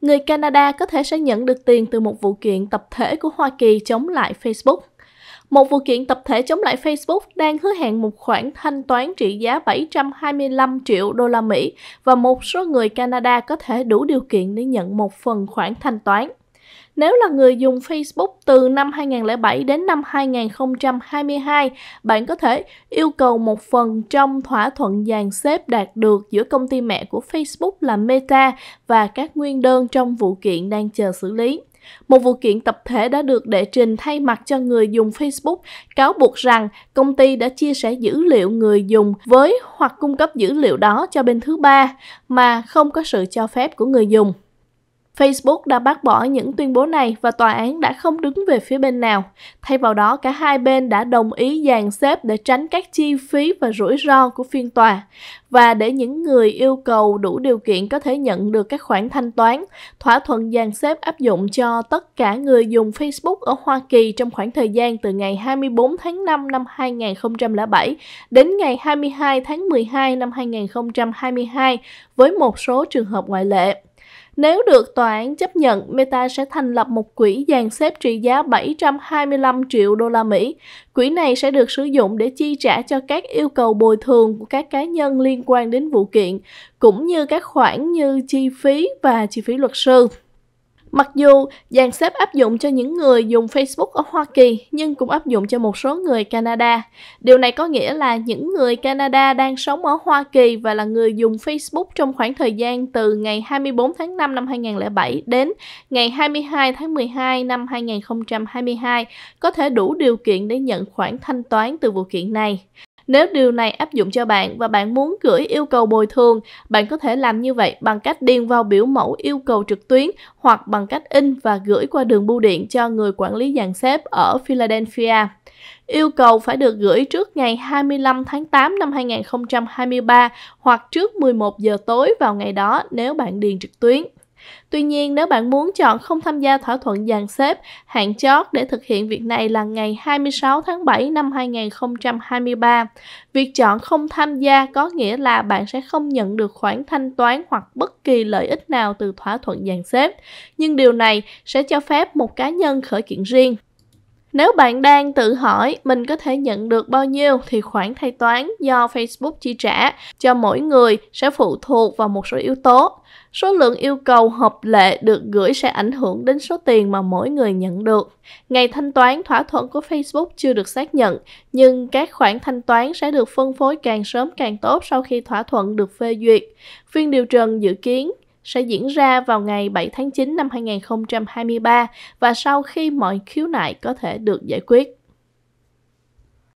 người Canada có thể sẽ nhận được tiền từ một vụ kiện tập thể của Hoa Kỳ chống lại Facebook. Một vụ kiện tập thể chống lại Facebook đang hứa hẹn một khoản thanh toán trị giá 725 triệu đô la Mỹ và một số người Canada có thể đủ điều kiện để nhận một phần khoản thanh toán. Nếu là người dùng Facebook từ năm 2007 đến năm 2022, bạn có thể yêu cầu một phần trong thỏa thuận dàn xếp đạt được giữa công ty mẹ của Facebook là Meta và các nguyên đơn trong vụ kiện đang chờ xử lý. Một vụ kiện tập thể đã được đệ trình thay mặt cho người dùng Facebook cáo buộc rằng công ty đã chia sẻ dữ liệu người dùng với hoặc cung cấp dữ liệu đó cho bên thứ ba mà không có sự cho phép của người dùng. Facebook đã bác bỏ những tuyên bố này và tòa án đã không đứng về phía bên nào. Thay vào đó, cả hai bên đã đồng ý dàn xếp để tránh các chi phí và rủi ro của phiên tòa và để những người yêu cầu đủ điều kiện có thể nhận được các khoản thanh toán. Thỏa thuận dàn xếp áp dụng cho tất cả người dùng Facebook ở Hoa Kỳ trong khoảng thời gian từ ngày 24 tháng 5 năm 2007 đến ngày 22 tháng 12 năm 2022 với một số trường hợp ngoại lệ. Nếu được tòa án chấp nhận, Meta sẽ thành lập một quỹ dàn xếp trị giá 725 triệu đô la Mỹ. Quỹ này sẽ được sử dụng để chi trả cho các yêu cầu bồi thường của các cá nhân liên quan đến vụ kiện, cũng như các khoản như chi phí và chi phí luật sư. Mặc dù dàn xếp áp dụng cho những người dùng Facebook ở Hoa Kỳ nhưng cũng áp dụng cho một số người Canada. Điều này có nghĩa là những người Canada đang sống ở Hoa Kỳ và là người dùng Facebook trong khoảng thời gian từ ngày 24 tháng 5 năm 2007 đến ngày 22 tháng 12 năm 2022 có thể đủ điều kiện để nhận khoản thanh toán từ vụ kiện này. Nếu điều này áp dụng cho bạn và bạn muốn gửi yêu cầu bồi thường, bạn có thể làm như vậy bằng cách điền vào biểu mẫu yêu cầu trực tuyến hoặc bằng cách in và gửi qua đường bưu điện cho người quản lý dàn xếp ở Philadelphia. Yêu cầu phải được gửi trước ngày 25 tháng 8 năm 2023 hoặc trước 11 giờ tối vào ngày đó nếu bạn điền trực tuyến. Tuy nhiên, nếu bạn muốn chọn không tham gia thỏa thuận dàn xếp, hạn chót để thực hiện việc này là ngày 26 tháng 7 năm 2023. Việc chọn không tham gia có nghĩa là bạn sẽ không nhận được khoản thanh toán hoặc bất kỳ lợi ích nào từ thỏa thuận dàn xếp, nhưng điều này sẽ cho phép một cá nhân khởi kiện riêng. Nếu bạn đang tự hỏi mình có thể nhận được bao nhiêu thì khoản thanh toán do Facebook chi trả cho mỗi người sẽ phụ thuộc vào một số yếu tố. Số lượng yêu cầu hợp lệ được gửi sẽ ảnh hưởng đến số tiền mà mỗi người nhận được. Ngày thanh toán thỏa thuận của Facebook chưa được xác nhận, nhưng các khoản thanh toán sẽ được phân phối càng sớm càng tốt sau khi thỏa thuận được phê duyệt. Phiên điều trần dự kiến sẽ diễn ra vào ngày 7 tháng 9 năm 2023 và sau khi mọi khiếu nại có thể được giải quyết.